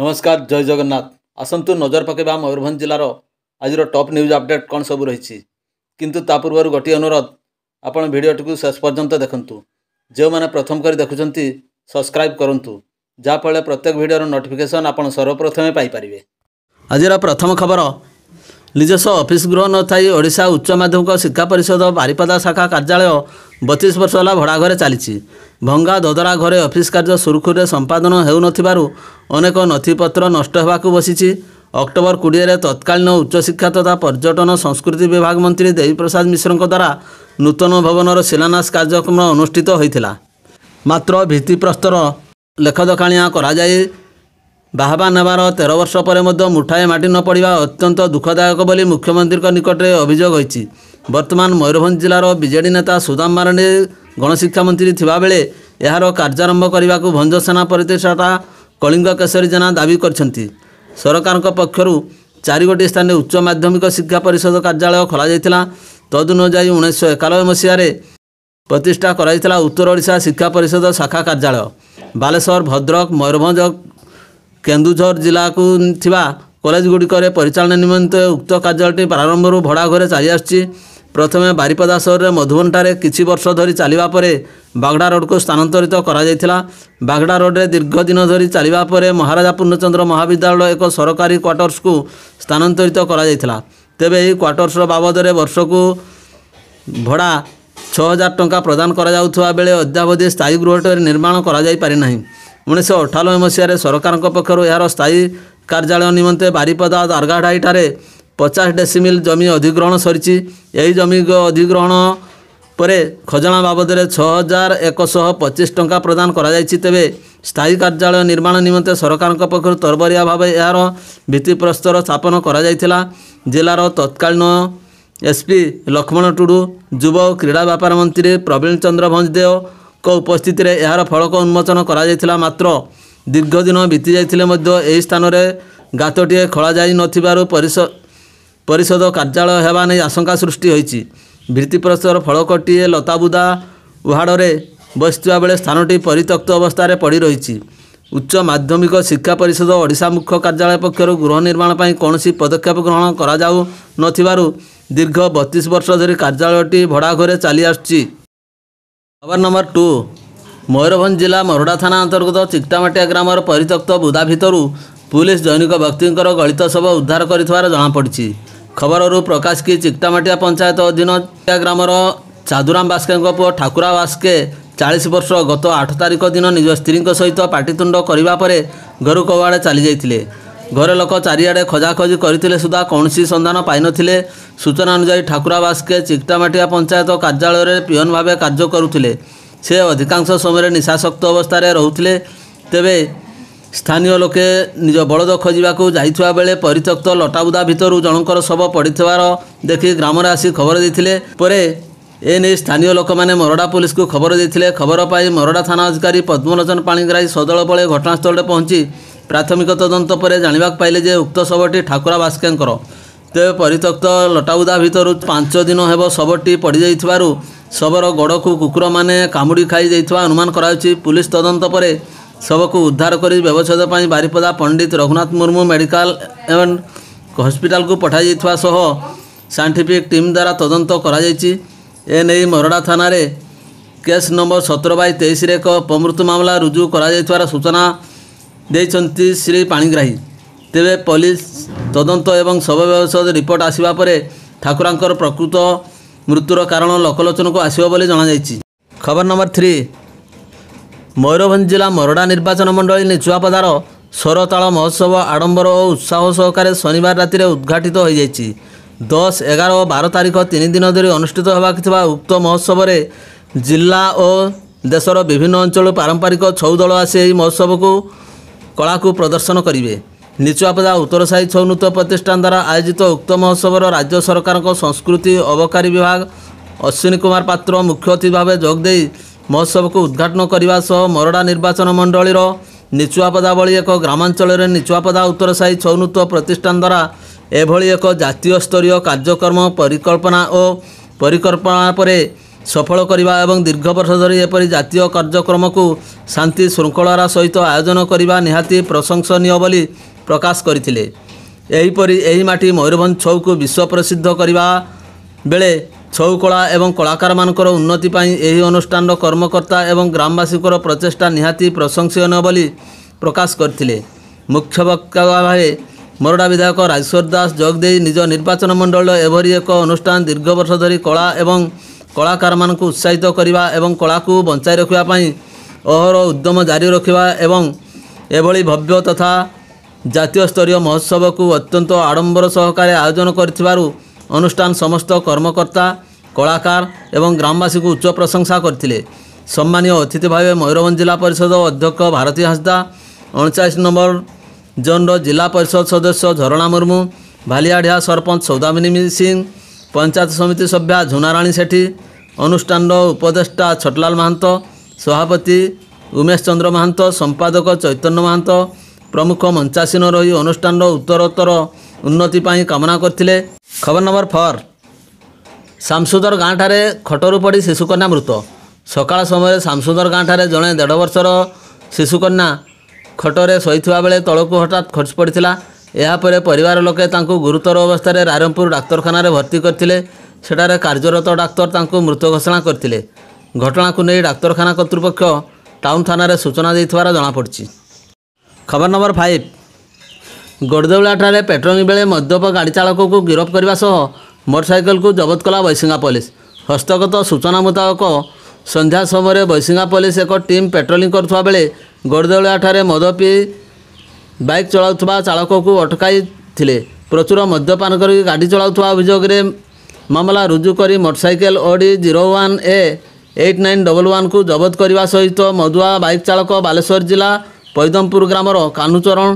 ନମସ୍କାର ଜୟ ଜଗନ୍ନାଥ ଆସନ୍ତୁ ନଜର ପକାଇବା ମୟୂରଭଞ୍ଜ ଜିଲ୍ଲାର ଆଜିର ଟପ୍ ନ୍ୟୁଜ୍ ଅପଡ଼େଟ୍ କ'ଣ ସବୁ ରହିଛି କିନ୍ତୁ ତା ପୂର୍ବରୁ ଗୋଟିଏ ଅନୁରୋଧ ଆପଣ ଭିଡ଼ିଓଟିକୁ ଶେଷ ପର୍ଯ୍ୟନ୍ତ ଦେଖନ୍ତୁ ଯେଉଁମାନେ ପ୍ରଥମ କରି ଦେଖୁଛନ୍ତି ସବସ୍କ୍ରାଇବ୍ କରନ୍ତୁ ଯାହାଫଳରେ ପ୍ରତ୍ୟେକ ଭିଡ଼ିଓର ନୋଟିଫିକେସନ୍ ଆପଣ ସର୍ବପ୍ରଥମେ ପାଇପାରିବେ ଆଜିର ପ୍ରଥମ ଖବର ନିଜସ୍ୱ ଅଫିସ୍ ଗୃହ ନଥାଇ ଓଡ଼ିଶା ଉଚ୍ଚ ମାଧ୍ୟମିକ ଶିକ୍ଷା ପରିଷଦ ବାରିପଦା ଶାଖା କାର୍ଯ୍ୟାଳୟ ବତିଶ ବର୍ଷ ହେଲା ଭଡ଼ା ଘରେ ଚାଲିଛି ଭଙ୍ଗା ଦୋଦରା ଘରେ ଅଫିସ୍ କାର୍ଯ୍ୟ ସୁରୁଖୁରୁରେ ସମ୍ପାଦନ ହେଉନଥିବାରୁ ଅନେକ ନଥିପତ୍ର ନଷ୍ଟ ହେବାକୁ ବସିଛି ଅକ୍ଟୋବର କୋଡ଼ିଏରେ ତତ୍କାଳୀନ ଉଚ୍ଚଶିକ୍ଷା ତଥା ପର୍ଯ୍ୟଟନ ସଂସ୍କୃତି ବିଭାଗ ମନ୍ତ୍ରୀ ଦେବୀପ୍ରସାଦ ମିଶ୍ରଙ୍କ ଦ୍ୱାରା ନୂତନ ଭବନର ଶିଳାନ୍ୟାସ କାର୍ଯ୍ୟକ୍ରମ ଅନୁଷ୍ଠିତ ହୋଇଥିଲା ମାତ୍ର ଭିତ୍ତିପ୍ରସ୍ତର ଲେଖଦକାଣିଆ କରାଯାଇ ବାହାବା ନେବାର ତେର ବର୍ଷ ପରେ ମଧ୍ୟ ମୁଠାଏ ମାଟି ନ ପଡ଼ିବା ଅତ୍ୟନ୍ତ ଦୁଃଖଦାୟକ ବୋଲି ମୁଖ୍ୟମନ୍ତ୍ରୀଙ୍କ ନିକଟରେ ଅଭିଯୋଗ ହୋଇଛି ବର୍ତ୍ତମାନ ମୟୂରଭଞ୍ଜ ଜିଲ୍ଲାର ବିଜେଡ଼ି ନେତା ସୁଦାମ ମାରାଣ୍ଡି ଗଣଶିକ୍ଷାମନ୍ତ୍ରୀ ଥିବାବେଳେ ଏହାର କାର୍ଯ୍ୟାରମ୍ଭ କରିବାକୁ ଭଞ୍ଜ ସେନା ପରିଦେଷ୍ଟା କଳିଙ୍ଗ କେଶରୀ ଜେନା ଦାବି କରିଛନ୍ତି ସରକାରଙ୍କ ପକ୍ଷରୁ ଚାରିଗୋଟି ସ୍ଥାନରେ ଉଚ୍ଚ ମାଧ୍ୟମିକ ଶିକ୍ଷା ପରିଷଦ କାର୍ଯ୍ୟାଳୟ ଖୋଲାଯାଇଥିଲା ତଦନୁଯାୟୀ ଉଣେଇଶହ ଏକାନବେ ମସିହାରେ ପ୍ରତିଷ୍ଠା କରାଯାଇଥିଲା ଉତ୍ତର ଓଡ଼ିଶା ଶିକ୍ଷା ପରିଷଦ ଶାଖା କାର୍ଯ୍ୟାଳୟ ବାଲେଶ୍ୱର ଭଦ୍ରକ ମୟୂରଭଞ୍ଜ କେନ୍ଦୁଝର ଜିଲ୍ଲାକୁ ଥିବା କଲେଜଗୁଡ଼ିକରେ ପରିଚାଳନା ନିମନ୍ତେ ଉକ୍ତ କାର୍ଯ୍ୟାଳୟଟି ପ୍ରାରମ୍ଭରୁ ଭଡ଼ା ଘରେ ଚାଲିଆସୁଛି ପ୍ରଥମେ ବାରିପଦା ସହରରେ ମଧୁବନଠାରେ କିଛି ବର୍ଷ ଧରି ଚାଲିବା ପରେ ବାଗଡ଼ା ରୋଡ଼କୁ ସ୍ଥାନାନ୍ତରିତ କରାଯାଇଥିଲା ବାଗଡ଼ା ରୋଡ଼ରେ ଦୀର୍ଘ ଦିନ ଧରି ଚାଲିବା ପରେ ମହାରାଜା ପୂର୍ଣ୍ଣଚନ୍ଦ୍ର ମହାବିଦ୍ୟାଳୟ ଏକ ସରକାରୀ କ୍ୱାର୍ଟର୍ସକୁ ସ୍ଥାନାନ୍ତରିତ କରାଯାଇଥିଲା ତେବେ ଏହି କ୍ୱାର୍ଟର୍ସର ବାବଦରେ ବର୍ଷକୁ ଭଡ଼ା ଛଅ ହଜାର ଟଙ୍କା ପ୍ରଦାନ କରାଯାଉଥିବା ବେଳେ ଅଦ୍ୟାବଧି ସ୍ଥାୟୀ ଗୃହଟରେ ନିର୍ମାଣ କରାଯାଇପାରିନାହିଁ ଉଣେଇଶହ ଅଠାନବେ ମସିହାରେ ସରକାରଙ୍କ ପକ୍ଷରୁ ଏହାର ସ୍ଥାୟୀ କାର୍ଯ୍ୟାଳୟ ନିମନ୍ତେ ବାରିପଦା ଦାର୍ଗାଢ଼ାଇଠାରେ ପଚାଶ ଡେସିମିଲ୍ ଜମି ଅଧିଗ୍ରହଣ ସରିଛି ଏହି ଜମିର ଅଧିଗ୍ରହଣ ପରେ ଖଜଣା ବାବଦରେ ଛଅ ହଜାର ଏକଶହ ପଚିଶ ଟଙ୍କା ପ୍ରଦାନ କରାଯାଇଛି ତେବେ ସ୍ଥାୟୀ କାର୍ଯ୍ୟାଳୟ ନିର୍ମାଣ ନିମନ୍ତେ ସରକାରଙ୍କ ପକ୍ଷରୁ ତରବରିଆ ଭାବେ ଏହାର ଭିତ୍ତିପ୍ରସ୍ତର ସ୍ଥାପନ କରାଯାଇଥିଲା ଜିଲ୍ଲାର ତତ୍କାଳୀନ ଏସ୍ପି ଲକ୍ଷ୍ମଣ ଟୁଡ଼ୁ ଯୁବ ଓ କ୍ରୀଡ଼ା ବ୍ୟାପାର ମନ୍ତ୍ରୀ ପ୍ରବୀଣ ଚନ୍ଦ୍ର ଭଞ୍ଜଦେଓଙ୍କ ଉପସ୍ଥିତିରେ ଏହାର ଫଳକ ଉନ୍ମୋଚନ କରାଯାଇଥିଲା ମାତ୍ର ଦୀର୍ଘ ଦିନ ବିତିଯାଇଥିଲେ ମଧ୍ୟ ଏହି ସ୍ଥାନରେ ଗାତଟିଏ ଖୋଳାଯାଇନଥିବାରୁ ପରିସର ପରିଷଦ କାର୍ଯ୍ୟାଳୟ ହେବା ନେଇ ଆଶଙ୍କା ସୃଷ୍ଟି ହୋଇଛି ଭିତ୍ତିପ୍ରସ୍ତର ଫଳକଟିଏ ଲତାବୁଦା ଉହାଡ଼ରେ ବସିଥିବା ବେଳେ ସ୍ଥାନଟି ପରିତ୍ୟକ୍ତ ଅବସ୍ଥାରେ ପଡ଼ି ରହିଛି ଉଚ୍ଚ ମାଧ୍ୟମିକ ଶିକ୍ଷା ପରିଷଦ ଓଡ଼ିଶା ମୁଖ୍ୟ କାର୍ଯ୍ୟାଳୟ ପକ୍ଷରୁ ଗୃହ ନିର୍ମାଣ ପାଇଁ କୌଣସି ପଦକ୍ଷେପ ଗ୍ରହଣ କରାଯାଉନଥିବାରୁ ଦୀର୍ଘ ବତିଶ ବର୍ଷ ଧରି କାର୍ଯ୍ୟାଳୟଟି ଭଡ଼ା ଘରେ ଚାଲିଆସୁଛି ଖବର ନମ୍ବର ଟୁ ମୟୂରଭଞ୍ଜ ଜିଲ୍ଲା ମରୁଡ଼ା ଥାନା ଅନ୍ତର୍ଗତ ଚିକ୍ଟାମାଟିଆ ଗ୍ରାମର ପରିତ୍ୟକ୍ତ ବୁଦା ଭିତରୁ ପୁଲିସ୍ ଦୈନିକ ବ୍ୟକ୍ତିଙ୍କର ଗଳିତ ଶବ ଉଦ୍ଧାର କରିଥିବାର ଜଣାପଡ଼ିଛି ଖବରରୁ ପ୍ରକାଶ କି ଚିକ୍ତାମାଟିଆ ପଞ୍ଚାୟତ ଅଧୀନ ଗ୍ରାମର ଚାଦୁରାମ ବାସ୍କେଙ୍କ ପୁଅ ଠାକୁରା ବାସ୍କେ ଚାଳିଶ ବର୍ଷ ଗତ ଆଠ ତାରିଖ ଦିନ ନିଜ ସ୍ତ୍ରୀଙ୍କ ସହିତ ପାଟିତୁଣ୍ଡ କରିବା ପରେ ଘରୁ କବାଡ଼େ ଚାଲିଯାଇଥିଲେ ଘର ଲୋକ ଚାରିଆଡ଼େ ଖୋଜାଖୋଜି କରିଥିଲେ ସୁଦ୍ଧା କୌଣସି ସନ୍ଧାନ ପାଇନଥିଲେ ସୂଚନା ଅନୁଯାୟୀ ଠାକୁରା ବାସ୍କେ ଚିକ୍ତାମାଟିଆ ପଞ୍ଚାୟତ କାର୍ଯ୍ୟାଳୟରେ ପିଅନ୍ ଭାବେ କାର୍ଯ୍ୟ କରୁଥିଲେ ସେ ଅଧିକାଂଶ ସମୟରେ ନିଶାସକ୍ତ ଅବସ୍ଥାରେ ରହୁଥିଲେ ତେବେ ସ୍ଥାନୀୟ ଲୋକେ ନିଜ ବଳଦ ଖୋଜିବାକୁ ଯାଇଥିବା ବେଳେ ପରିତ୍ୟକ୍ତ ଲଟାବୁଦା ଭିତରୁ ଜଣଙ୍କର ଶବ ପଡ଼ିଥିବାର ଦେଖି ଗ୍ରାମରେ ଆସି ଖବର ଦେଇଥିଲେ ପରେ ଏ ନେଇ ସ୍ଥାନୀୟ ଲୋକମାନେ ମରଡ଼ା ପୋଲିସକୁ ଖବର ଦେଇଥିଲେ ଖବର ପାଇ ମରଡ଼ା ଥାନା ଅଧିକାରୀ ପଦ୍ମରଞ୍ଜନ ପାଣିଗ୍ରାହୀ ସଦଳ ବଳେ ଘଟଣାସ୍ଥଳରେ ପହଞ୍ଚି ପ୍ରାଥମିକ ତଦନ୍ତ ପରେ ଜାଣିବାକୁ ପାଇଲେ ଯେ ଉକ୍ତ ଶବଟି ଠାକୁରା ବାସ୍କେଙ୍କର ତେବେ ପରିତ୍ୟକ୍ତ ଲଟାବୁଦା ଭିତରୁ ପାଞ୍ଚ ଦିନ ହେବ ଶବଟି ପଡ଼ିଯାଇଥିବାରୁ ଶବର ଗୋଡ଼କୁ କୁକୁରମାନେ କାମୁଡ଼ି ଖାଇଯାଇଥିବା ଅନୁମାନ କରାଯାଉଛି ପୁଲିସ୍ ତଦନ୍ତ ପରେ ଶବକୁ ଉଦ୍ଧାର କରି ବ୍ୟବଚ୍ଛେଦ ପାଇଁ ବାରିପଦା ପଣ୍ଡିତ ରଘୁନାଥ ମୁର୍ମୁ ମେଡ଼ିକାଲ ଏବଂ ହସ୍ପିଟାଲକୁ ପଠାଯାଇଥିବା ସହ ସାଇଣ୍ଟିଫିକ୍ ଟିମ୍ ଦ୍ୱାରା ତଦନ୍ତ କରାଯାଇଛି ଏ ନେଇ ମରଡ଼ା ଥାନାରେ କେସ୍ ନମ୍ବର ସତର ବାଇ ତେଇଶରେ ଏକ ଅପମୃତ୍ୟୁ ମାମଲା ରୁଜୁ କରାଯାଇଥିବାର ସୂଚନା ଦେଇଛନ୍ତି ଶ୍ରୀ ପାଣିଗ୍ରାହୀ ତେବେ ପୋଲିସ ତଦନ୍ତ ଏବଂ ଶବ ବ୍ୟବଚ୍ଛେଦ ରିପୋର୍ଟ ଆସିବା ପରେ ଠାକୁରାଙ୍କର ପ୍ରକୃତ ମୃତ୍ୟୁର କାରଣ ଲୋକଲୋଚନକୁ ଆସିବ ବୋଲି ଜଣାଯାଇଛି ଖବର ନମ୍ବର ଥ୍ରୀ ମୟୂରଭଞ୍ଜ ଜିଲ୍ଲା ମରଡ଼ା ନିର୍ବାଚନ ମଣ୍ଡଳୀ ନିଚୁଆପଦାର ସ୍ୱରତାଳ ମହୋତ୍ସବ ଆଡ଼ମ୍ବର ଓ ଉତ୍ସାହ ସହକାରେ ଶନିବାର ରାତିରେ ଉଦ୍ଘାଟିତ ହୋଇଯାଇଛି ଦଶ ଏଗାର ଓ ବାର ତାରିଖ ତିନି ଦିନ ଧରି ଅନୁଷ୍ଠିତ ହେବାକୁ ଥିବା ଉକ୍ତ ମହୋତ୍ସବରେ ଜିଲ୍ଲା ଓ ଦେଶର ବିଭିନ୍ନ ଅଞ୍ଚଳରୁ ପାରମ୍ପରିକ ଛଉ ଦଳ ଆସି ଏହି ମହୋତ୍ସବକୁ କଳାକୁ ପ୍ରଦର୍ଶନ କରିବେ ନିଚୁଆପଦା ଉତ୍ତର ସାହି ଛଉ ନୃତ୍ୟ ପ୍ରତିଷ୍ଠାନ ଦ୍ୱାରା ଆୟୋଜିତ ଉକ୍ତ ମହୋତ୍ସବର ରାଜ୍ୟ ସରକାରଙ୍କ ସଂସ୍କୃତି ଅବକାରୀ ବିଭାଗ ଅଶ୍ୱିନୀ କୁମାର ପାତ୍ର ମୁଖ୍ୟ ଅତିଥି ଭାବେ ଯୋଗଦେଇ ମହୋତ୍ସବକୁ ଉଦ୍ଘାଟନ କରିବା ସହ ମରଡ଼ା ନିର୍ବାଚନ ମଣ୍ଡଳୀର ନିଚୁଆପଦା ଭଳି ଏକ ଗ୍ରାମାଞ୍ଚଳରେ ନିଚୁଆପଦା ଉତ୍ତର ସାହି ଛଉନୃତ୍ୱ ପ୍ରତିଷ୍ଠାନ ଦ୍ୱାରା ଏଭଳି ଏକ ଜାତୀୟ ସ୍ତରୀୟ କାର୍ଯ୍ୟକ୍ରମ ପରିକଳ୍ପନା ଓ ପରିକଳ୍ପନା ପରେ ସଫଳ କରିବା ଏବଂ ଦୀର୍ଘ ବର୍ଷ ଧରି ଏପରି ଜାତୀୟ କାର୍ଯ୍ୟକ୍ରମକୁ ଶାନ୍ତି ଶୃଙ୍ଖଳାର ସହିତ ଆୟୋଜନ କରିବା ନିହାତି ପ୍ରଶଂସନୀୟ ବୋଲି ପ୍ରକାଶ କରିଥିଲେ ଏହିପରି ଏହି ମାଟି ମୟୂରଭଞ୍ଜ ଛଉକୁ ବିଶ୍ୱ ପ୍ରସିଦ୍ଧ କରିବା ବେଳେ ଛଉ କଳା ଏବଂ କଳାକାରମାନଙ୍କର ଉନ୍ନତି ପାଇଁ ଏହି ଅନୁଷ୍ଠାନର କର୍ମକର୍ତ୍ତା ଏବଂ ଗ୍ରାମବାସୀଙ୍କର ପ୍ରଚେଷ୍ଟା ନିହାତି ପ୍ରଶଂସନୀୟ ବୋଲି ପ୍ରକାଶ କରିଥିଲେ ମୁଖ୍ୟ ବକ୍ତା ଭାବେ ମରଡ଼ା ବିଧାୟକ ରାଜେଶ୍ୱର ଦାସ ଯୋଗଦେଇ ନିଜ ନିର୍ବାଚନ ମଣ୍ଡଳୀର ଏଭଳି ଏକ ଅନୁଷ୍ଠାନ ଦୀର୍ଘ ବର୍ଷ ଧରି କଳା ଏବଂ କଳାକାରମାନଙ୍କୁ ଉତ୍ସାହିତ କରିବା ଏବଂ କଳାକୁ ବଞ୍ଚାଇ ରଖିବା ପାଇଁ ଅହର ଉଦ୍ୟମ ଜାରି ରଖିବା ଏବଂ ଏଭଳି ଭବ୍ୟ ତଥା ଜାତୀୟ ସ୍ତରୀୟ ମହୋତ୍ସବକୁ ଅତ୍ୟନ୍ତ ଆଡ଼ମ୍ବର ସହକାରେ ଆୟୋଜନ କରିଥିବାରୁ ଅନୁଷ୍ଠାନ ସମସ୍ତ କର୍ମକର୍ତ୍ତା କଳାକାର ଏବଂ ଗ୍ରାମବାସୀଙ୍କୁ ଉଚ୍ଚ ପ୍ରଶଂସା କରିଥିଲେ ସମ୍ମାନୀୟ ଅତିଥି ଭାବେ ମୟୂରଭଞ୍ଜ ଜିଲ୍ଲା ପରିଷଦ ଅଧ୍ୟକ୍ଷ ଭାରତୀ ହାସଦା ଅଣଚାଳିଶ ନମ୍ବର ଜୋନ୍ର ଜିଲ୍ଲା ପରିଷଦ ସଦସ୍ୟ ଝରଣା ମୁର୍ମୁ ଭାଲିଆଢ଼ିଆ ସରପଞ୍ଚ ସୌଦାମିନୀ ସିଂ ପଞ୍ଚାୟତ ସମିତି ସଭ୍ୟା ଝୁନାରାଣୀ ସେଠି ଅନୁଷ୍ଠାନର ଉପଦେଷ୍ଟା ଛଟଲାଲ ମହାନ୍ତ ସଭାପତି ଉମେଶ ଚନ୍ଦ୍ର ମହାନ୍ତ ସମ୍ପାଦକ ଚୈତନ୍ୟ ମହାନ୍ତ ପ୍ରମୁଖ ମଞ୍ଚାସୀନ ରହି ଅନୁଷ୍ଠାନର ଉତ୍ତରୋତ୍ତର ଉନ୍ନତି ପାଇଁ କାମନା କରିଥିଲେ ଖବର ନମ୍ବର ଫୋର୍ ଶାମସୁଦର ଗାଁଠାରେ ଖଟରୁ ପଡ଼ି ଶିଶୁକନ୍ୟା ମୃତ ସକାଳ ସମୟରେ ଶାମସୁଦର ଗାଁଠାରେ ଜଣେ ଦେଢ଼ ବର୍ଷର ଶିଶୁକନ୍ୟା ଖଟରେ ଶୋଇଥିବା ବେଳେ ତଳକୁ ହଠାତ୍ ଖସି ପଡ଼ିଥିଲା ଏହାପରେ ପରିବାର ଲୋକେ ତାଙ୍କୁ ଗୁରୁତର ଅବସ୍ଥାରେ ରାରଙ୍ଗପୁର ଡାକ୍ତରଖାନାରେ ଭର୍ତ୍ତି କରିଥିଲେ ସେଠାରେ କାର୍ଯ୍ୟରତ ଡାକ୍ତର ତାଙ୍କୁ ମୃତ ଘୋଷଣା କରିଥିଲେ ଘଟଣାକୁ ନେଇ ଡାକ୍ତରଖାନା କର୍ତ୍ତୃପକ୍ଷ ଟାଉନ୍ ଥାନାରେ ସୂଚନା ଦେଇଥିବାର ଜଣାପଡ଼ିଛି ଖବର ନମ୍ବର ଫାଇଭ୍ ଗୋଡ଼ଦେଉଳାଠାରେ ପେଟ୍ରୋଲିଂ ବେଳେ ମଦ୍ୟପ ଗାଡ଼ି ଚାଳକକୁ ଗିରଫ କରିବା ସହ ମୋଟରସାଇକେଲକୁ ଜବତ କଲା ବୈଶିଙ୍ଗା ପୋଲିସ ହସ୍ତଗତ ସୂଚନା ମୁତାବକ ସନ୍ଧ୍ୟା ସମୟରେ ବୈଶିଙ୍ଗା ପୋଲିସ ଏକ ଟିମ୍ ପେଟ୍ରୋଲିଂ କରୁଥିବା ବେଳେ ଗୋଡ଼ଦେଉଳାଠାରେ ମଦ ପିଇ ବାଇକ୍ ଚଳାଉଥିବା ଚାଳକକୁ ଅଟକାଇଥିଲେ ପ୍ରଚୁର ମଦ୍ୟପାନ କରି ଗାଡ଼ି ଚଳାଉଥିବା ଅଭିଯୋଗରେ ମାମଲା ରୁଜୁ କରି motorcycle OD zero one A eight nine double ୱାନ୍କୁ ଜବତ କରିବା ସହିତ ମଦୁଆ ବାଇକ୍ ଚାଳକ ବାଲେଶ୍ୱର ଜିଲ୍ଲା ପୈଦମ୍ପୁର ଗ୍ରାମର କାହ୍ନୁଚରଣ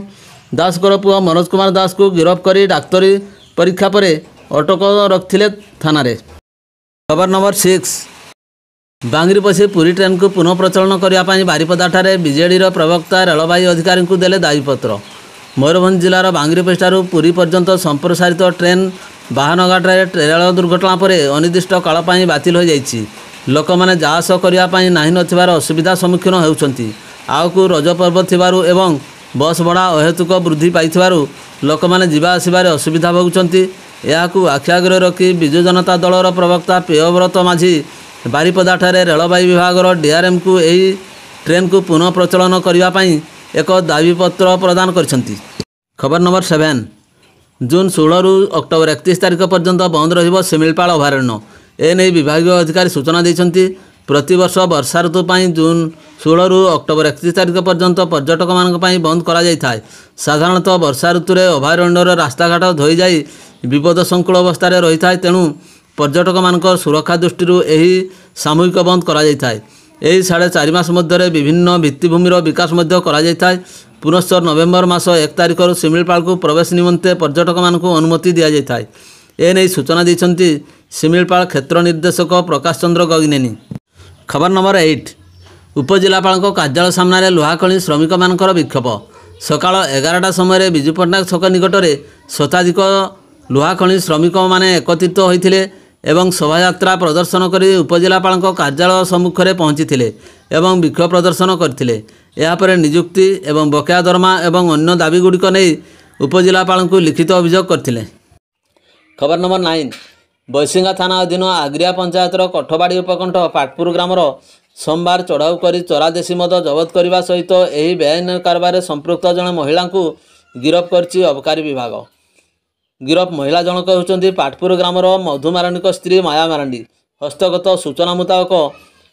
ଦାସଙ୍କର ପୁଅ ମନୋଜ କୁମାର ଦାସଙ୍କୁ ଗିରଫ କରି ଡାକ୍ତରୀ ପରୀକ୍ଷା ପରେ ଅଟକ ରଖିଥିଲେ ଥାନାରେ ଖବର ନମ୍ବର ସିକ୍ସ ବାଙ୍ଗିରିପଶି ପୁରୀ ଟ୍ରେନ୍କୁ ପୁନଃ ପ୍ରଚଳନ କରିବା ପାଇଁ ବାରିପଦାଠାରେ ବିଜେଡ଼ିର ପ୍ରବକ୍ତା ରେଳବାଇ ଅଧିକାରୀଙ୍କୁ ଦେଲେ ଦାବିପତ୍ର ମୟୂରଭଞ୍ଜ ଜିଲ୍ଲାର ବାଙ୍ଗିରିପଶିଠାରୁ ପୁରୀ ପର୍ଯ୍ୟନ୍ତ ସମ୍ପ୍ରସାରିତ ଟ୍ରେନ୍ ବାହାନଘାଟରେ ରେଳ ଦୁର୍ଘଟଣା ପରେ ଅନିର୍ଦ୍ଦିଷ୍ଟ କାଳ ପାଇଁ ବାତିଲ ହୋଇଯାଇଛି ଲୋକମାନେ ଯାଆସ କରିବା ପାଇଁ ନାହିଁ ନଥିବାର ଅସୁବିଧା ସମ୍ମୁଖୀନ ହେଉଛନ୍ତି ଆଉକୁ ରଜପର୍ବ ଥିବାରୁ ଏବଂ ବସ୍ ଭଡ଼ା ଅହେତୁକ ବୃଦ୍ଧି ପାଇଥିବାରୁ ଲୋକମାନେ ଯିବା ଆସିବାରେ ଅସୁବିଧା ଭୋଗୁଛନ୍ତି ଏହାକୁ ଆଖ୍ୟାଗ୍ରହ ରଖି ବିଜୁ ଜନତା ଦଳର ପ୍ରବକ୍ତା ପ୍ରିୟବ୍ରତ ମାଝୀ ବାରିପଦାଠାରେ ରେଳବାଇ ବିଭାଗର ଡିଆର୍ଏମ୍କୁ ଏହି ଟ୍ରେନ୍କୁ ପୁନଃ ପ୍ରଚଳନ କରିବା ପାଇଁ ଏକ ଦାବିପତ୍ର ପ୍ରଦାନ କରିଛନ୍ତି ଖବର ନମ୍ବର ସେଭେନ୍ ଜୁନ୍ ଷୋହଳରୁ ଅକ୍ଟୋବର ଏକତିରିଶ ତାରିଖ ପର୍ଯ୍ୟନ୍ତ ବନ୍ଦ ରହିବ ଶିମିଳିପାଳ ଅଭୟାରଣ୍ୟ ଏ ନେଇ ବିଭାଗୀୟ ଅଧିକାରୀ ସୂଚନା ଦେଇଛନ୍ତି ପ୍ରତିବର୍ଷ ବର୍ଷା ଋତୁ ପାଇଁ ଜୁନ୍ ଷୋହଳରୁ ଅକ୍ଟୋବର ଏକତିରିଶ ତାରିଖ ପର୍ଯ୍ୟନ୍ତ ପର୍ଯ୍ୟଟକମାନଙ୍କ ପାଇଁ ବନ୍ଦ କରାଯାଇଥାଏ ସାଧାରଣତଃ ବର୍ଷା ଋତୁରେ ଅଭୟାରଣ୍ୟର ରାସ୍ତାଘାଟ ଧୋଇଯାଇ ବିପଦ ସଂକୁଳ ଅବସ୍ଥାରେ ରହିଥାଏ ତେଣୁ ପର୍ଯ୍ୟଟକମାନଙ୍କ ସୁରକ୍ଷା ଦୃଷ୍ଟିରୁ ଏହି ସାମୂହିକ ବନ୍ଦ କରାଯାଇଥାଏ ଏହି ସାଢ଼େ ଚାରି ମାସ ମଧ୍ୟରେ ବିଭିନ୍ନ ଭିତ୍ତିଭୂମିର ବିକାଶ ମଧ୍ୟ କରାଯାଇଥାଏ ପୁନଶ୍ଚ ନଭେମ୍ବର ମାସ ଏକ ତାରିଖରୁ ଶିମିଳିପାଳକୁ ପ୍ରବେଶ ନିମନ୍ତେ ପର୍ଯ୍ୟଟକମାନଙ୍କୁ ଅନୁମତି ଦିଆଯାଇଥାଏ ଏ ନେଇ ସୂଚନା ଦେଇଛନ୍ତି ଶିମିଳିପାଳ କ୍ଷେତ୍ର ନିର୍ଦ୍ଦେଶକ ପ୍ରକାଶ ଚନ୍ଦ୍ର ଗଗିନେନୀ ଖବର ନମ୍ବର ଏଇଟ୍ ଉପଜିଲ୍ଲାପାଳଙ୍କ କାର୍ଯ୍ୟାଳୟ ସାମ୍ନାରେ ଲୁହାକଳି ଶ୍ରମିକମାନଙ୍କର ବିକ୍ଷୋଭ ସକାଳ ଏଗାରଟା ସମୟରେ ବିଜୁ ପଟ୍ଟନାୟକ ଛକ ନିକଟରେ ଶତାଧିକ ଲୁହାକଳି ଶ୍ରମିକମାନେ ଏକତ୍ରିତ ହୋଇଥିଲେ ଏବଂ ଶୋଭାଯାତ୍ରା ପ୍ରଦର୍ଶନ କରି ଉପଜିଲ୍ଲାପାଳଙ୍କ କାର୍ଯ୍ୟାଳୟ ସମ୍ମୁଖରେ ପହଞ୍ଚିଥିଲେ ଏବଂ ବିକ୍ଷୋଭ ପ୍ରଦର୍ଶନ କରିଥିଲେ ଏହାପରେ ନିଯୁକ୍ତି ଏବଂ ବକେୟା ଦରମା ଏବଂ ଅନ୍ୟ ଦାବିଗୁଡ଼ିକ ନେଇ ଉପଜିଲ୍ଲାପାଳଙ୍କୁ ଲିଖିତ ଅଭିଯୋଗ କରିଥିଲେ ଖବର ନମ୍ବର ନାଇନ୍ ବୈଶିଙ୍ଗା ଥାନା ଅଧୀନ ଆଗ୍ରିଆ ପଞ୍ଚାୟତର କଠବାଡ଼ି ଉପକଣ୍ଠ ପାଟପୁର ଗ୍ରାମର ସୋମବାର ଚଢ଼ାଉ କରି ଚରାଦେଶୀ ମଦ ଜବତ କରିବା ସହିତ ଏହି ବେଆଇନ କାରବାରରେ ସମ୍ପୃକ୍ତ ଜଣେ ମହିଳାଙ୍କୁ ଗିରଫ କରିଛି ଅବକାରୀ ବିଭାଗ ଗିରଫ ମହିଳା ଜଣକ ହେଉଛନ୍ତି ପାଟପୁର ଗ୍ରାମର ମଧୁମାରାଣ୍ଡିଙ୍କ ସ୍ତ୍ରୀ ମାୟା ମାରାଣ୍ଡି ହସ୍ତଗତ ସୂଚନା ମୁତାବକ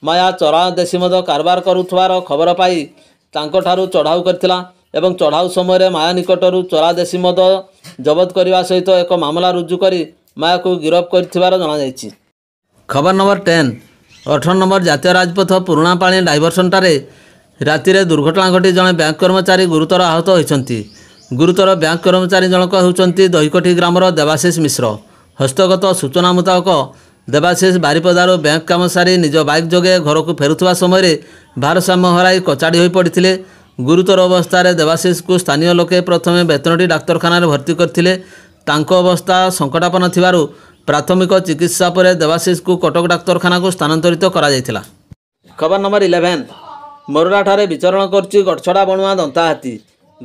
ମାୟା ଚରା ଦେଶୀ ମଦ କାରବାର କରୁଥିବାର ଖବର ପାଇ ତାଙ୍କଠାରୁ ଚଢ଼ାଉ କରିଥିଲା ଏବଂ ଚଢ଼ାଉ ସମୟରେ ମାୟା ନିକଟରୁ ଚରା ଦେଶୀ ମଦ ଜବତ କରିବା ସହିତ ଏକ ମାମଲା ରୁଜୁ କରି ମାୟାକୁ ଗିରଫ କରିଥିବାର ଜଣାଯାଇଛି ଖବର ନମ୍ବର ଟେନ୍ ଅଠର ନମ୍ବର ଜାତୀୟ ରାଜପଥ ପୁରୁଣା ପୁରୁଣାପାଳି ଡାଇଭରସନ୍ଟାରେ ରାତିରେ ଦୁର୍ଘଟଣା ଘଟି ଜଣେ ବ୍ୟାଙ୍କ କର୍ମଚାରୀ ଗୁରୁତର ଆହତ ହୋଇଛନ୍ତି ଗୁରୁତର ବ୍ୟାଙ୍କ କର୍ମଚାରୀ ଜଣକ ହେଉଛନ୍ତି ଦହିକୋଠି ଗ୍ରାମର ଦେବାଶିଷ ମିଶ୍ର ହସ୍ତଗତ ସୂଚନା ମୁତାବକ ଦେବାଶିଷ ବାରିପଦାରୁ ବ୍ୟାଙ୍କ କାମ ସାରି ନିଜ ବାଇକ୍ ଯୋଗେ ଘରକୁ ଫେରୁଥିବା ସମୟରେ ଭାରସାମ୍ୟ ହରାଇ କଚାଡ଼ି ହୋଇପଡ଼ିଥିଲେ ଗୁରୁତର ଅବସ୍ଥାରେ ଦେବାଶିଷଙ୍କୁ ସ୍ଥାନୀୟ ଲୋକେ ପ୍ରଥମେ ବେତନଟି ଡାକ୍ତରଖାନାରେ ଭର୍ତ୍ତି କରିଥିଲେ ତାଙ୍କ ଅବସ୍ଥା ସଙ୍କଟାପନ୍ନ ଥିବାରୁ ପ୍ରାଥମିକ ଚିକିତ୍ସା ପରେ ଦେବାଶିଷଙ୍କୁ କଟକ ଡାକ୍ତରଖାନାକୁ ସ୍ଥାନାନ୍ତରିତ କରାଯାଇଥିଲା ଖବର ନମ୍ବର ଇଲେଭେନ୍ ମରୁଡ଼ାଠାରେ ବିଚରଣ କରୁଛି ଗଡ଼ଛଡ଼ା ବଣୁଆ ଦନ୍ତା ହାତୀ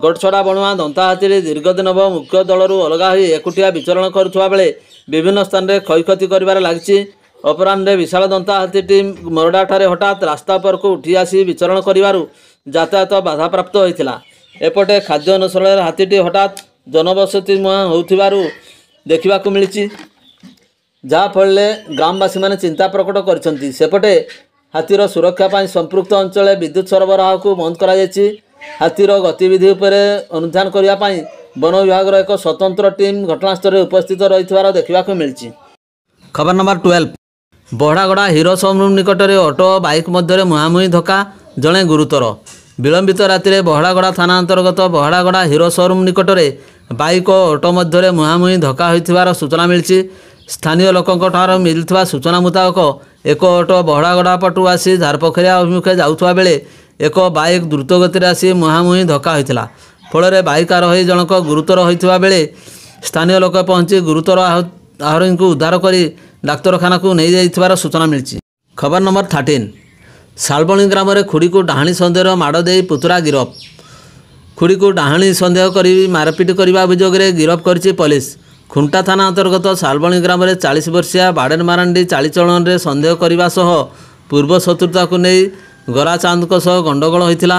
ଗଡ଼ଛଡ଼ା ବଣୁଆ ଦନ୍ତା ହାତୀରେ ଦିନ ହେବ ମୁଖ୍ୟ ଦଳରୁ ଅଲଗା ହୋଇ ଏକୁଟିଆ ବିଚରଣ କରୁଥିବା ବେଳେ ବିଭିନ୍ନ ସ୍ଥାନରେ କ୍ଷୟକ୍ଷତି କରିବାରେ ଲାଗିଛି ଅପରାହ୍ନରେ ବିଶାଳ ଦନ୍ତା ହାତୀ ଟିମ୍ ମରୁଡ଼ାଠାରେ ହଠାତ୍ ରାସ୍ତା ଉପରକୁ ଉଠି ଆସି ବିଚରଣ କରିବାରୁ ଯାତାୟାତ ବାଧାପ୍ରାପ୍ତ ହୋଇଥିଲା ଏପଟେ ଖାଦ୍ୟ ଅନୁସରଣରେ ହାତୀଟି ହଠାତ୍ ଜନବସତିମୟ ହେଉଥିବାରୁ ଦେଖିବାକୁ ମିଳିଛି ଯାହାଫଳରେ ଗ୍ରାମବାସୀମାନେ ଚିନ୍ତା ପ୍ରକଟ କରିଛନ୍ତି ସେପଟେ ହାତୀର ସୁରକ୍ଷା ପାଇଁ ସମ୍ପୃକ୍ତ ଅଞ୍ଚଳରେ ବିଦ୍ୟୁତ ସରବରାହକୁ ବନ୍ଦ କରାଯାଇଛି ହାତୀର ଗତିବିଧି ଉପରେ ଅନୁଧ୍ୟାନ କରିବା ପାଇଁ ବନ ବିଭାଗର ଏକ ସ୍ୱତନ୍ତ୍ର ଟିମ୍ ଘଟଣାସ୍ଥଳରେ ଉପସ୍ଥିତ ରହିଥିବାର ଦେଖିବାକୁ ମିଳିଛି ଖବର ନମ୍ବର ଟୁଏଲ୍ଭ ବଢ଼ାଗଡ଼ା ହିରୋ ସୋମ ନିକଟରେ ଅଟୋ ବାଇକ୍ ମଧ୍ୟରେ ମୁହାଁମୁହିଁ ଧକ୍କା ଜଣେ ଗୁରୁତର ବିଳମ୍ବିତ ରାତିରେ ବହଡ଼ାଗଡ଼ା ଥାନା ଅନ୍ତର୍ଗତ ବହଡ଼ାଗଡ଼ା ହିରୋ ସୋରୁମ୍ ନିକଟରେ ବାଇକ୍ ଓ ଅଟୋ ମଧ୍ୟରେ ମୁହାଁମୁହିଁ ଧକ୍କା ହୋଇଥିବାର ସୂଚନା ମିଳିଛି ସ୍ଥାନୀୟ ଲୋକଙ୍କଠାରୁ ମିଳିଥିବା ସୂଚନା ମୁତାବକ ଏକ ଅଟୋ ବହଡ଼ାଗଡ଼ା ପଟୁ ଆସି ଝାରପୋଖରିଆ ଅଭିମୁଖେ ଯାଉଥିବା ବେଳେ ଏକ ବାଇକ୍ ଦ୍ରୁତଗତିରେ ଆସି ମୁହାଁମୁହିଁ ଧକ୍କା ହୋଇଥିଲା ଫଳରେ ବାଇକ୍ ଆରୋହୀ ଜଣକ ଗୁରୁତର ହୋଇଥିବା ବେଳେ ସ୍ଥାନୀୟ ଲୋକ ପହଞ୍ଚି ଗୁରୁତର ଆହରୀଙ୍କୁ ଉଦ୍ଧାର କରି ଡାକ୍ତରଖାନାକୁ ନେଇଯାଇଥିବାର ସୂଚନା ମିଳିଛି ଖବର ନମ୍ବର ଥାର୍ଟିନ୍ ଶାଳବଣୀ ଗ୍ରାମରେ ଖୁଡ଼ିକୁ ଡାହାଣୀ ସନ୍ଦେହର ମାଡ଼ ଦେଇ ପୁତୁରା ଗିରଫ ଖୁଡ଼ିକୁ ଡାହାଣୀ ସନ୍ଦେହ କରି ମାରପିଟ କରିବା ଅଭିଯୋଗରେ ଗିରଫ କରିଛି ପୋଲିସ ଖୁଣ୍ଟା ଥାନା ଅନ୍ତର୍ଗତ ଶାଳବଣୀ ଗ୍ରାମରେ ଚାଳିଶ ବର୍ଷିଆ ବାଡ଼େନ ମାରାଣ୍ଡି ଚାଲିଚଳନରେ ସନ୍ଦେହ କରିବା ସହ ପୂର୍ବ ଶତ୍ରୁତାକୁ ନେଇ ଗରାଚାନ୍ଦଙ୍କ ସହ ଗଣ୍ଡଗୋଳ ହୋଇଥିଲା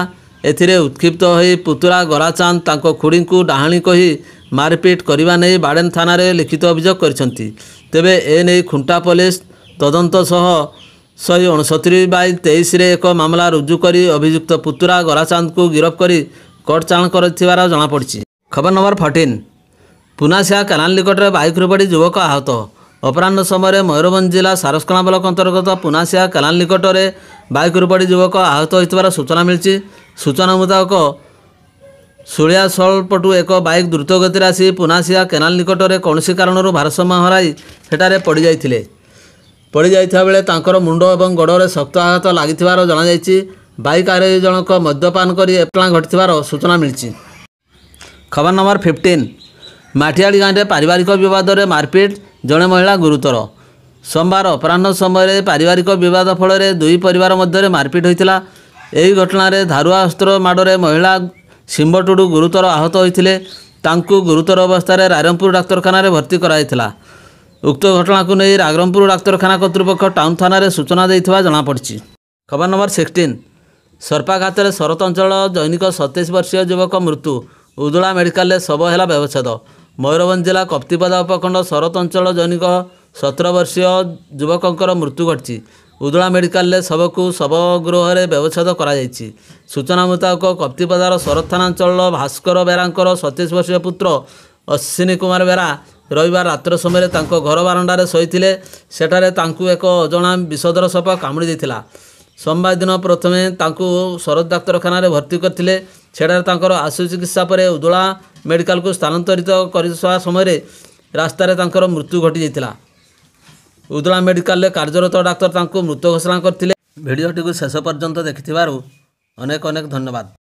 ଏଥିରେ ଉତ୍କ୍ଷିପ୍ତ ହୋଇ ପୁତୁରା ଗରାଚାନ୍ଦ ତାଙ୍କ ଖୁଡ଼ିଙ୍କୁ ଡାହାଣୀ କହି ମାରପିଟ କରିବା ନେଇ ବାଡ଼େନ ଥାନାରେ ଲିଖିତ ଅଭିଯୋଗ କରିଛନ୍ତି ତେବେ ଏ ନେଇ ଖୁଣ୍ଟା ପୋଲିସ ତଦନ୍ତ ସହ ଶହେ ଅଣସତୁରୀ ବାଇ ତେଇଶରେ ଏକ ମାମଲା ରୁଜୁ କରି ଅଭିଯୁକ୍ତ ପୁତୁରା ଗରାଚାନ୍ଦକୁ ଗିରଫ କରି କୋର୍ଟ ଚାଲାଣ କରିଥିବାର ଜଣାପଡ଼ିଛି ଖବର ନମ୍ବର ଫର୍ଟିନ୍ ପୁନାସିଆ କାନାଲ ନିକଟରେ ବାଇକ୍ରୁ ପଡ଼ି ଯୁବକ ଆହତ ଅପରାହ୍ନ ସମୟରେ ମୟୂରଭଞ୍ଜ ଜିଲ୍ଲା ସାରସ୍କଣା ବ୍ଲକ ଅନ୍ତର୍ଗତ ପୁନାସିଆ କାନାଲ ନିକଟରେ ବାଇକ୍ରୁ ପଡ଼ି ଯୁବକ ଆହତ ହୋଇଥିବାର ସୂଚନା ମିଳିଛି ସୂଚନା ମୁତାବକ ଶୁଳିଆଶଳ ପଟୁ ଏକ ବାଇକ୍ ଦ୍ରୁତଗତିରେ ଆସି ପୁନାସିଆ କେନାଲ ନିକଟରେ କୌଣସି କାରଣରୁ ଭାରସାମ୍ୟ ହରାଇ ସେଠାରେ ପଡ଼ିଯାଇଥିଲେ ପଡ଼ିଯାଇଥିବା ବେଳେ ତାଙ୍କର ମୁଣ୍ଡ ଏବଂ ଗୋଡ଼ରେ ଶକ୍ତ ଆଘାତ ଲାଗିଥିବାର ଜଣାଯାଇଛି ବାଇକ୍ ଆରୋହୀ ଜଣକ ମଦ୍ୟପାନ କରି ଏପ୍ଲା ଘଟିଥିବାର ସୂଚନା ମିଳିଛି ଖବର ନମ୍ବର ଫିଫ୍ଟିନ୍ ମାଟିଆଳି ଗାଁରେ ପାରିବାରିକ ବିବାଦରେ ମାରପିଟ୍ ଜଣେ ମହିଳା ଗୁରୁତର ସୋମବାର ଅପରାହ୍ନ ସମୟରେ ପାରିବାରିକ ବିବାଦ ଫଳରେ ଦୁଇ ପରିବାର ମଧ୍ୟରେ ମାରପିଟ୍ ହୋଇଥିଲା ଏହି ଘଟଣାରେ ଧାରୁଆ ଅସ୍ତ୍ର ମାଡ଼ରେ ମହିଳା ସିମ୍ବଟୁଡ଼ୁ ଗୁରୁତର ଆହତ ହୋଇଥିଲେ ତାଙ୍କୁ ଗୁରୁତର ଅବସ୍ଥାରେ ରାଇରଙ୍ଗପୁର ଡାକ୍ତରଖାନାରେ ଭର୍ତ୍ତି କରାଯାଇଥିଲା ଉକ୍ତ ଘଟଣାକୁ ନେଇ ରାଗରଙ୍ଗପୁର ଡାକ୍ତରଖାନା କର୍ତ୍ତୃପକ୍ଷ ଟାଉନ୍ ଥାନାରେ ସୂଚନା ଦେଇଥିବା ଜଣାପଡ଼ିଛି ଖବର ନମ୍ବର ସିକ୍ସଟିନ୍ ସର୍ପାଘାତରେ ଶରତ ଅଞ୍ଚଳ ଜୈନିକ ସତେଇଶ ବର୍ଷୀୟ ଯୁବକ ମୃତ୍ୟୁ ଉଦଳା ମେଡିକାଲରେ ଶବ ହେଲା ବ୍ୟବଚ୍ଛେଦ ମୟୂରଭଞ୍ଜ ଜିଲ୍ଲା କପ୍ତିପଦା ଉପଖଣ୍ଡ ଶରତ ଅଞ୍ଚଳ ଜୈନିକ ସତର ବର୍ଷୀୟ ଯୁବକଙ୍କର ମୃତ୍ୟୁ ଘଟିଛି ଉଦଳା ମେଡିକାଲରେ ଶବକୁ ଶବ ଗୃହରେ ବ୍ୟବଚ୍ଛେଦ କରାଯାଇଛି ସୂଚନା ମୁତାବକ କପ୍ତିପଦାର ଶରତ ଥାନା ଅଞ୍ଚଳର ଭାସ୍କର ବେହେରାଙ୍କର ସତେଇଶ ବର୍ଷୀୟ ପୁତ୍ର ଅଶ୍ୱିନୀ କୁମାର ବେହେରା ରବିବାର ରାତ୍ର ସମୟରେ ତାଙ୍କ ଘର ବାରଣ୍ଡାରେ ଶୋଇଥିଲେ ସେଠାରେ ତାଙ୍କୁ ଏକ ଅଜଣା ବିଷଧର ସପ କାମୁଡ଼ି ଦେଇଥିଲା ସୋମବାର ଦିନ ପ୍ରଥମେ ତାଙ୍କୁ ଶରଦ ଡାକ୍ତରଖାନାରେ ଭର୍ତ୍ତି କରିଥିଲେ ସେଠାରେ ତାଙ୍କର ଆଶୁ ଚିକିତ୍ସା ପରେ ଉଦଳା ମେଡ଼ିକାଲକୁ ସ୍ଥାନାନ୍ତରିତ କରିଥିବା ସମୟରେ ରାସ୍ତାରେ ତାଙ୍କର ମୃତ୍ୟୁ ଘଟିଯାଇଥିଲା ଉଦଳା ମେଡ଼ିକାଲରେ କାର୍ଯ୍ୟରତ ଡାକ୍ତର ତାଙ୍କୁ ମୃତ ଘୋଷଣା କରିଥିଲେ ଭିଡ଼ିଓଟିକୁ ଶେଷ ପର୍ଯ୍ୟନ୍ତ ଦେଖିଥିବାରୁ ଅନେକ ଅନେକ ଧନ୍ୟବାଦ